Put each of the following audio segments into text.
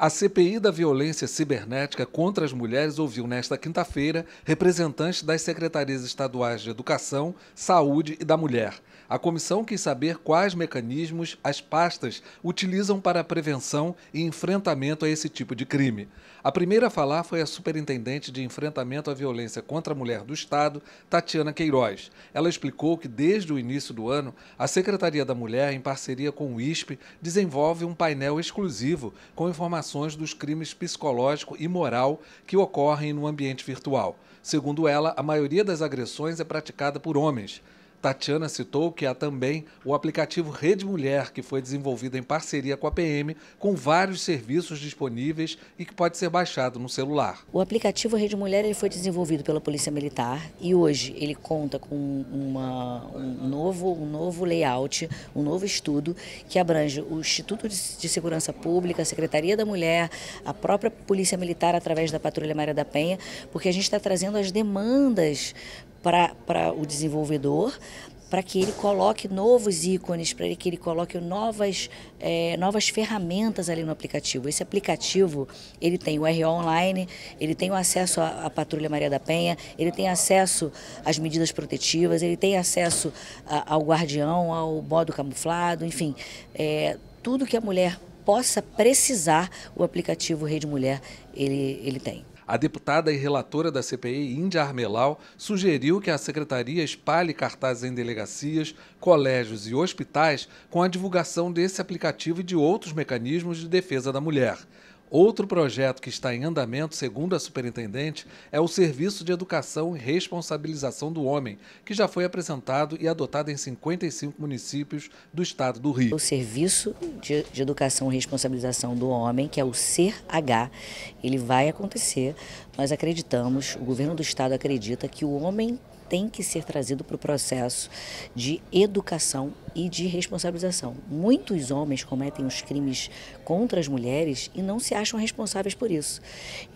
A CPI da violência cibernética contra as mulheres ouviu nesta quinta-feira representantes das secretarias estaduais de Educação, Saúde e da Mulher. A comissão quis saber quais mecanismos as pastas utilizam para a prevenção e enfrentamento a esse tipo de crime. A primeira a falar foi a superintendente de enfrentamento à violência contra a mulher do Estado, Tatiana Queiroz. Ela explicou que desde o início do ano, a Secretaria da Mulher, em parceria com o ISP, desenvolve um painel exclusivo com informações informações dos crimes psicológico e moral que ocorrem no ambiente virtual. Segundo ela, a maioria das agressões é praticada por homens. Tatiana citou que há também o aplicativo Rede Mulher, que foi desenvolvido em parceria com a PM, com vários serviços disponíveis e que pode ser baixado no celular. O aplicativo Rede Mulher ele foi desenvolvido pela Polícia Militar e hoje ele conta com uma, um, novo, um novo layout, um novo estudo que abrange o Instituto de Segurança Pública, a Secretaria da Mulher, a própria Polícia Militar através da Patrulha Maria da Penha, porque a gente está trazendo as demandas para o desenvolvedor, para que ele coloque novos ícones, para que ele coloque novas, é, novas ferramentas ali no aplicativo. Esse aplicativo, ele tem o RO online, ele tem o acesso à, à Patrulha Maria da Penha, ele tem acesso às medidas protetivas, ele tem acesso a, ao guardião, ao modo camuflado, enfim, é, tudo que a mulher possa precisar, o aplicativo Rede Mulher, ele, ele tem. A deputada e relatora da CPI, Índia Armelau, sugeriu que a secretaria espalhe cartazes em delegacias, colégios e hospitais com a divulgação desse aplicativo e de outros mecanismos de defesa da mulher. Outro projeto que está em andamento, segundo a superintendente, é o Serviço de Educação e Responsabilização do Homem, que já foi apresentado e adotado em 55 municípios do estado do Rio. O Serviço de, de Educação e Responsabilização do Homem, que é o CH, ele vai acontecer. Nós acreditamos, o governo do estado acredita que o homem tem que ser trazido para o processo de educação e de responsabilização. Muitos homens cometem os crimes contra as mulheres e não se acham responsáveis por isso.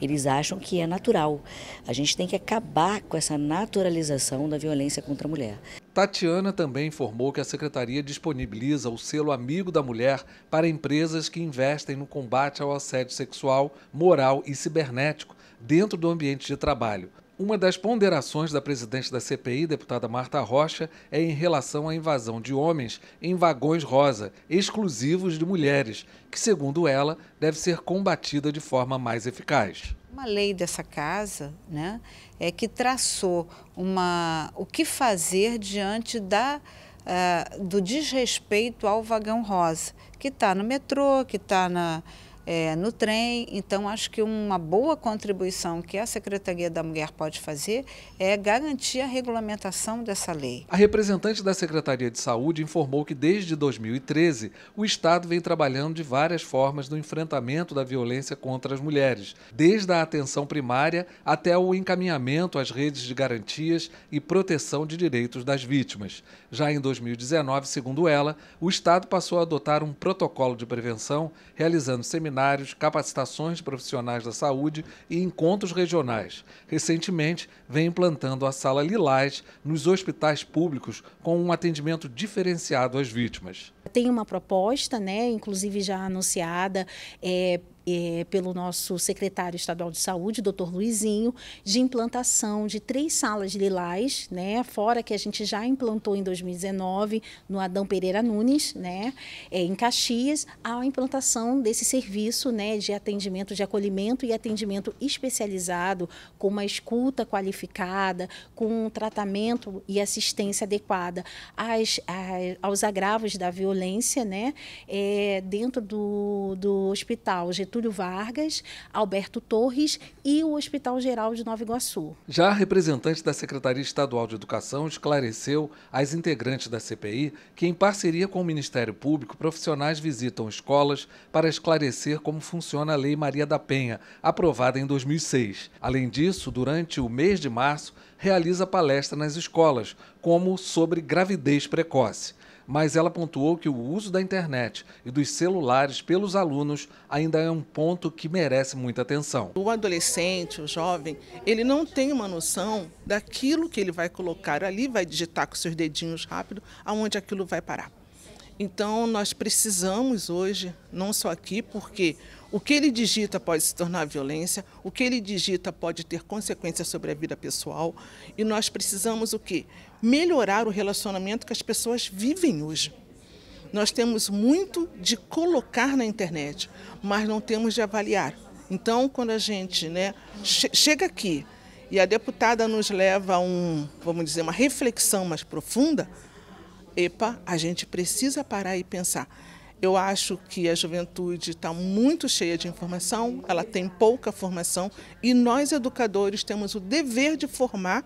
Eles acham que é natural. A gente tem que acabar com essa naturalização da violência contra a mulher. Tatiana também informou que a secretaria disponibiliza o selo Amigo da Mulher para empresas que investem no combate ao assédio sexual, moral e cibernético dentro do ambiente de trabalho. Uma das ponderações da presidente da CPI, deputada Marta Rocha, é em relação à invasão de homens em vagões rosa, exclusivos de mulheres, que, segundo ela, deve ser combatida de forma mais eficaz. Uma lei dessa casa, né, é que traçou uma, o que fazer diante da Uh, do desrespeito ao vagão rosa, que está no metrô, que está na, é, no trem. Então, acho que uma boa contribuição que a Secretaria da Mulher pode fazer é garantir a regulamentação dessa lei. A representante da Secretaria de Saúde informou que desde 2013 o Estado vem trabalhando de várias formas no enfrentamento da violência contra as mulheres, desde a atenção primária até o encaminhamento às redes de garantias e proteção de direitos das vítimas. Já em 2019, segundo ela, o Estado passou a adotar um protocolo de prevenção, realizando seminários seminários, capacitações profissionais da saúde e encontros regionais. Recentemente, vem implantando a Sala Lilás nos hospitais públicos com um atendimento diferenciado às vítimas. Tem uma proposta, né, inclusive já anunciada, é, é, pelo nosso secretário estadual de saúde, doutor Luizinho, de implantação de três salas de lilás, né, fora que a gente já implantou em 2019 no Adão Pereira Nunes, né, é, em Caxias, a implantação desse serviço né, de atendimento, de acolhimento e atendimento especializado, com uma escuta qualificada, com um tratamento e assistência adequada às, às, aos agravos da violência né, é, dentro do, do hospital Getúlio Getúlio Vargas, Alberto Torres e o Hospital Geral de Nova Iguaçu. Já a representante da Secretaria Estadual de Educação esclareceu às integrantes da CPI que, em parceria com o Ministério Público, profissionais visitam escolas para esclarecer como funciona a Lei Maria da Penha, aprovada em 2006. Além disso, durante o mês de março, realiza palestra nas escolas, como sobre gravidez precoce mas ela pontuou que o uso da internet e dos celulares pelos alunos ainda é um ponto que merece muita atenção. O adolescente, o jovem, ele não tem uma noção daquilo que ele vai colocar ali, vai digitar com seus dedinhos rápido, aonde aquilo vai parar. Então, nós precisamos hoje, não só aqui, porque o que ele digita pode se tornar violência, o que ele digita pode ter consequências sobre a vida pessoal, e nós precisamos o quê? Melhorar o relacionamento que as pessoas vivem hoje. Nós temos muito de colocar na internet, mas não temos de avaliar. Então, quando a gente né, che chega aqui e a deputada nos leva a um, vamos dizer, uma reflexão mais profunda, epa, a gente precisa parar e pensar. Eu acho que a juventude está muito cheia de informação, ela tem pouca formação e nós, educadores, temos o dever de formar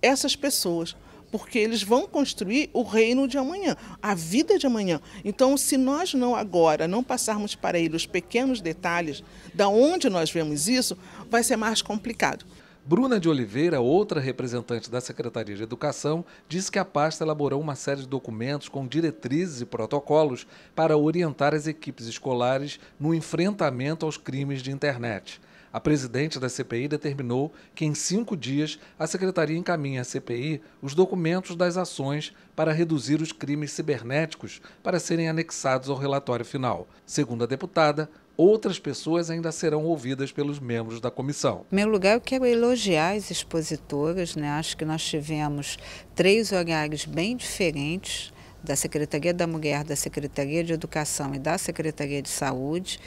essas pessoas, porque eles vão construir o reino de amanhã, a vida de amanhã. Então, se nós não agora não passarmos para eles os pequenos detalhes da onde nós vemos isso, vai ser mais complicado. Bruna de Oliveira, outra representante da Secretaria de Educação, diz que a pasta elaborou uma série de documentos com diretrizes e protocolos para orientar as equipes escolares no enfrentamento aos crimes de internet. A presidente da CPI determinou que, em cinco dias, a secretaria encaminhe à CPI os documentos das ações para reduzir os crimes cibernéticos para serem anexados ao relatório final. Segundo a deputada, outras pessoas ainda serão ouvidas pelos membros da comissão. Em meu lugar, eu quero elogiar as expositoras. Né? Acho que nós tivemos três olhares bem diferentes da Secretaria da Mulher, da Secretaria de Educação e da Secretaria de Saúde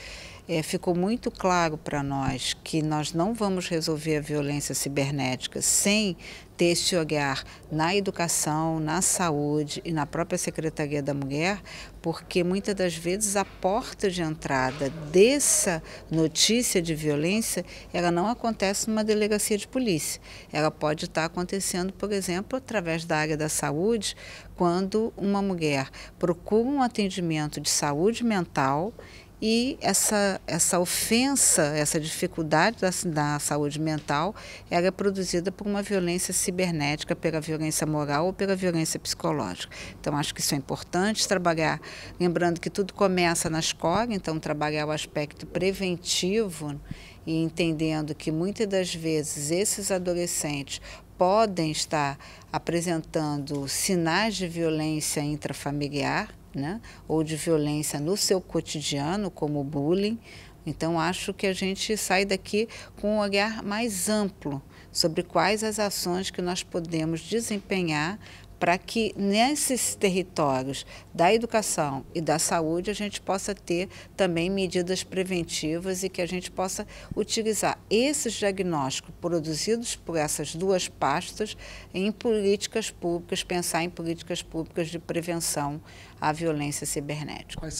é, ficou muito claro para nós que nós não vamos resolver a violência cibernética sem ter esse olhar na educação, na saúde e na própria Secretaria da Mulher, porque muitas das vezes a porta de entrada dessa notícia de violência, ela não acontece numa delegacia de polícia. Ela pode estar acontecendo, por exemplo, através da área da saúde, quando uma mulher procura um atendimento de saúde mental e essa, essa ofensa, essa dificuldade da, da saúde mental, ela é produzida por uma violência cibernética, pela violência moral ou pela violência psicológica. Então, acho que isso é importante trabalhar. Lembrando que tudo começa na escola, então, trabalhar o aspecto preventivo e entendendo que muitas das vezes esses adolescentes podem estar apresentando sinais de violência intrafamiliar né? ou de violência no seu cotidiano, como bullying. Então, acho que a gente sai daqui com um olhar mais amplo sobre quais as ações que nós podemos desempenhar para que nesses territórios da educação e da saúde a gente possa ter também medidas preventivas e que a gente possa utilizar esses diagnósticos produzidos por essas duas pastas em políticas públicas, pensar em políticas públicas de prevenção à violência cibernética.